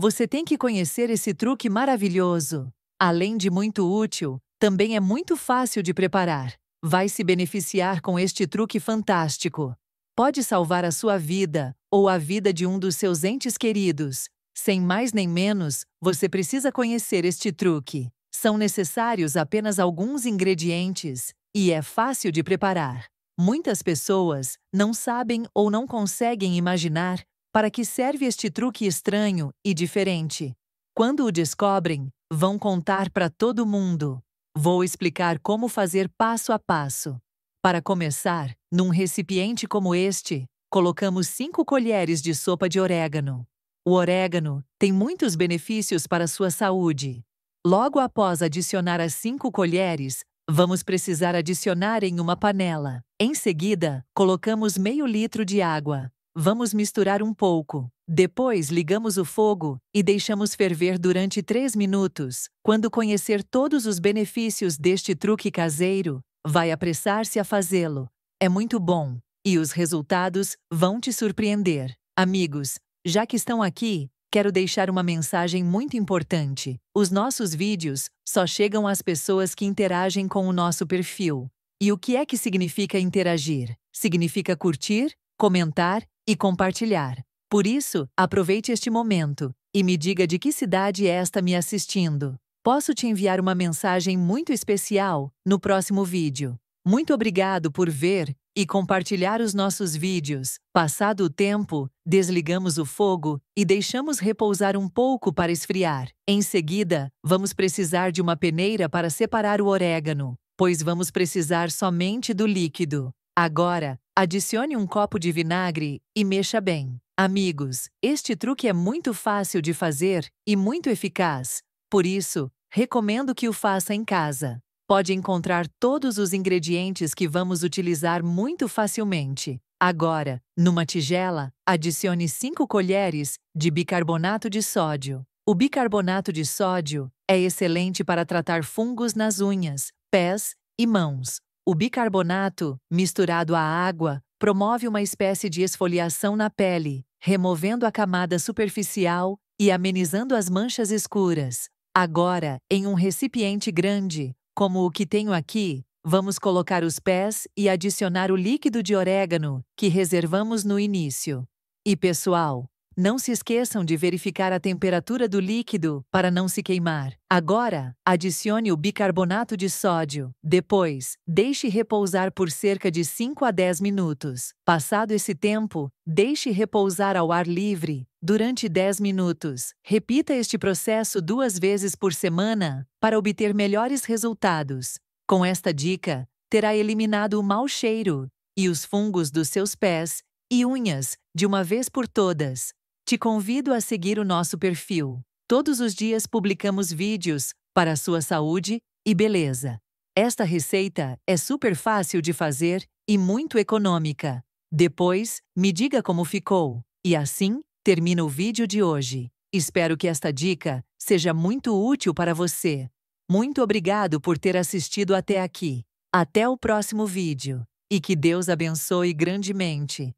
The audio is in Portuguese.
Você tem que conhecer esse truque maravilhoso. Além de muito útil, também é muito fácil de preparar. Vai se beneficiar com este truque fantástico. Pode salvar a sua vida ou a vida de um dos seus entes queridos. Sem mais nem menos, você precisa conhecer este truque. São necessários apenas alguns ingredientes e é fácil de preparar. Muitas pessoas não sabem ou não conseguem imaginar para que serve este truque estranho e diferente? Quando o descobrem, vão contar para todo mundo. Vou explicar como fazer passo a passo. Para começar, num recipiente como este, colocamos 5 colheres de sopa de orégano. O orégano tem muitos benefícios para sua saúde. Logo após adicionar as 5 colheres, vamos precisar adicionar em uma panela. Em seguida, colocamos meio litro de água. Vamos misturar um pouco. Depois, ligamos o fogo e deixamos ferver durante 3 minutos. Quando conhecer todos os benefícios deste truque caseiro, vai apressar-se a fazê-lo. É muito bom e os resultados vão te surpreender. Amigos, já que estão aqui, quero deixar uma mensagem muito importante. Os nossos vídeos só chegam às pessoas que interagem com o nosso perfil. E o que é que significa interagir? Significa curtir, comentar e compartilhar. Por isso, aproveite este momento e me diga de que cidade é esta me assistindo. Posso te enviar uma mensagem muito especial no próximo vídeo. Muito obrigado por ver e compartilhar os nossos vídeos. Passado o tempo, desligamos o fogo e deixamos repousar um pouco para esfriar. Em seguida, vamos precisar de uma peneira para separar o orégano, pois vamos precisar somente do líquido. Agora, Adicione um copo de vinagre e mexa bem. Amigos, este truque é muito fácil de fazer e muito eficaz, por isso, recomendo que o faça em casa. Pode encontrar todos os ingredientes que vamos utilizar muito facilmente. Agora, numa tigela, adicione 5 colheres de bicarbonato de sódio. O bicarbonato de sódio é excelente para tratar fungos nas unhas, pés e mãos. O bicarbonato, misturado à água, promove uma espécie de esfoliação na pele, removendo a camada superficial e amenizando as manchas escuras. Agora, em um recipiente grande, como o que tenho aqui, vamos colocar os pés e adicionar o líquido de orégano que reservamos no início. E pessoal, não se esqueçam de verificar a temperatura do líquido para não se queimar. Agora, adicione o bicarbonato de sódio. Depois, deixe repousar por cerca de 5 a 10 minutos. Passado esse tempo, deixe repousar ao ar livre durante 10 minutos. Repita este processo duas vezes por semana para obter melhores resultados. Com esta dica, terá eliminado o mau cheiro e os fungos dos seus pés e unhas de uma vez por todas. Te convido a seguir o nosso perfil. Todos os dias publicamos vídeos para a sua saúde e beleza. Esta receita é super fácil de fazer e muito econômica. Depois, me diga como ficou. E assim, termina o vídeo de hoje. Espero que esta dica seja muito útil para você. Muito obrigado por ter assistido até aqui. Até o próximo vídeo e que Deus abençoe grandemente.